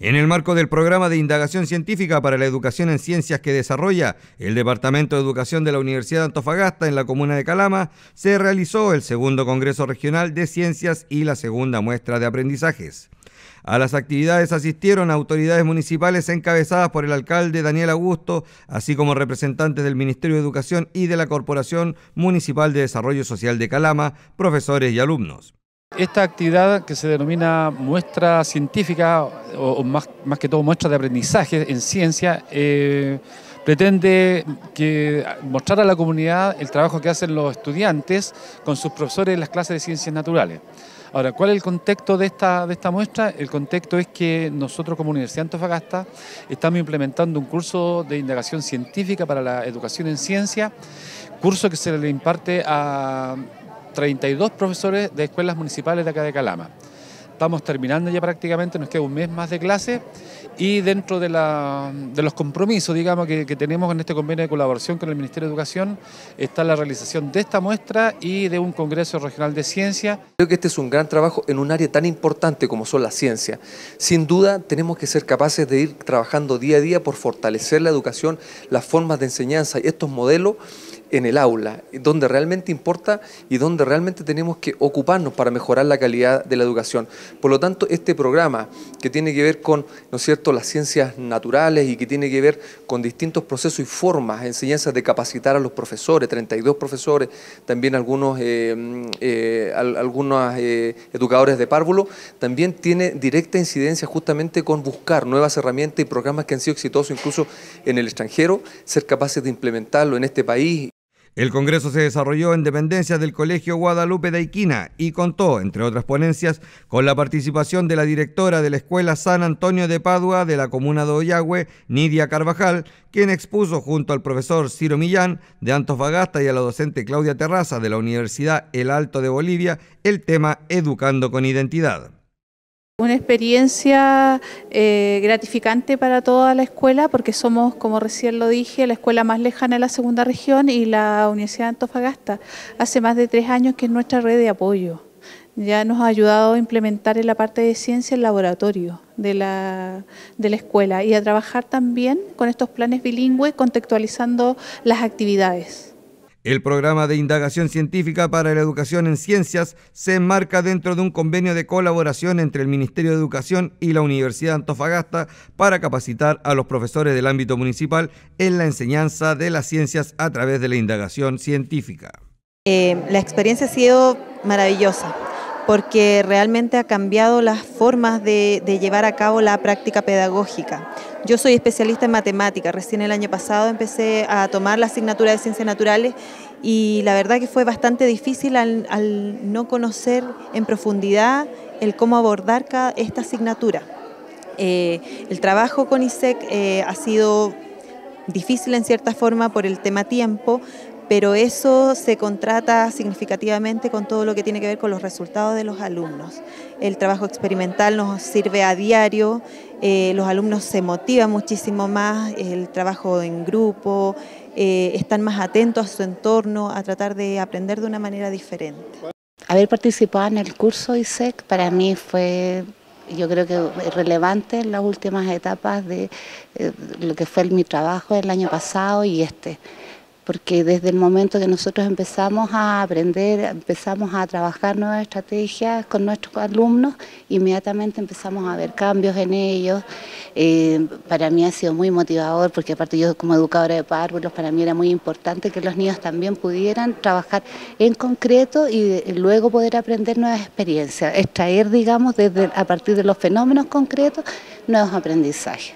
En el marco del programa de indagación científica para la educación en ciencias que desarrolla el Departamento de Educación de la Universidad de Antofagasta en la comuna de Calama, se realizó el segundo Congreso Regional de Ciencias y la segunda muestra de aprendizajes. A las actividades asistieron autoridades municipales encabezadas por el alcalde Daniel Augusto, así como representantes del Ministerio de Educación y de la Corporación Municipal de Desarrollo Social de Calama, profesores y alumnos. Esta actividad que se denomina muestra científica, o, más, más, que todo muestra de aprendizaje en ciencia, eh, pretende mostrar a la comunidad el trabajo que hacen los estudiantes con sus profesores en las clases de ciencias naturales. Ahora, ¿cuál es el contexto de esta, de esta muestra? El contexto es que nosotros como Universidad Antofagasta estamos implementando un curso de indagación científica para la educación en ciencia, curso que se le imparte a 32 profesores de escuelas municipales de acá de Calama. Estamos terminando ya prácticamente, nos queda un mes más de clase y dentro de, los compromisos digamos, que, tenemos en este convenio de colaboración con el Ministerio de Educación está la realización de esta muestra y de un Congreso Regional de Ciencia. Creo que este es un gran trabajo en un área tan importante como son las ciencias. Sin duda tenemos que ser capaces de ir trabajando día a día por fortalecer la educación, las formas de enseñanza y estos modelos en el aula, donde realmente importa y donde realmente tenemos que ocuparnos para mejorar la calidad de la educación. Por lo tanto, este programa que tiene que ver con, ¿no es cierto?, las ciencias naturales y que tiene que ver con distintos procesos y formas, enseñanzas de capacitar a los profesores, 32 profesores, también algunos, eh, eh, algunos eh, educadores de párvulo, también tiene directa incidencia justamente con buscar nuevas herramientas y programas que han sido exitosos incluso en el extranjero, ser capaces de implementarlo en este país el Congreso se desarrolló en dependencia del Colegio Guadalupe de Iquina y contó, entre otras ponencias, con la participación de la directora de la Escuela San Antonio de Padua de la comuna de Oyagüe, Nidia Carvajal, quien expuso junto al profesor Ciro Millán de Antofagasta y a la docente Claudia Terraza de la Universidad El Alto de Bolivia el tema Educando con Identidad. Una experiencia eh, gratificante para toda la escuela porque somos, como recién lo dije, la escuela más lejana de la segunda región y la Universidad de Antofagasta. Hace más de tres años que es nuestra red de apoyo. Ya nos ha ayudado a implementar en la parte de ciencia el laboratorio de la, de la escuela y a trabajar también con estos planes bilingües contextualizando las actividades. El programa de indagación científica para la educación en ciencias se enmarca dentro de un convenio de colaboración entre el Ministerio de Educación y la Universidad Antofagasta para capacitar a los profesores del ámbito municipal en la enseñanza de las ciencias a través de la indagación científica. Eh, la experiencia ha sido maravillosa porque realmente ha cambiado las formas de, llevar a cabo la práctica pedagógica. Yo soy especialista en matemáticas. recién el año pasado empecé a tomar la asignatura de ciencias naturales y la verdad que fue bastante difícil al, no conocer en profundidad el cómo abordar esta asignatura. Eh, el trabajo con ISEC eh, ha sido difícil en cierta forma por el tema tiempo, pero eso se contrata significativamente con todo lo que tiene que ver con los resultados de los alumnos. El trabajo experimental nos sirve a diario, eh, los alumnos se motivan muchísimo más, el trabajo en grupo, eh, están más atentos a su entorno, a tratar de aprender de una manera diferente. Haber participado en el curso ISEC para mí fue yo creo que relevante en las últimas etapas de eh, lo que fue mi trabajo el año pasado y este porque desde el momento que nosotros empezamos a aprender, empezamos a trabajar nuevas estrategias con nuestros alumnos, inmediatamente empezamos a ver cambios en ellos. Eh, para mí ha sido muy motivador, porque aparte yo como educadora de párvulos, para mí era muy importante que los niños también pudieran trabajar en concreto y luego poder aprender nuevas experiencias, extraer, digamos, a partir de los fenómenos concretos, nuevos aprendizajes.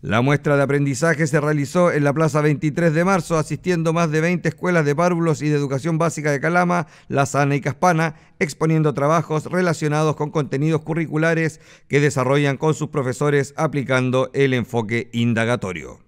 La muestra de aprendizaje se realizó en la Plaza 23 de marzo, asistiendo más de 20 escuelas de párvulos y de educación básica de Calama, La Sana y Caspana, exponiendo trabajos relacionados con contenidos curriculares que desarrollan con sus profesores aplicando el enfoque indagatorio.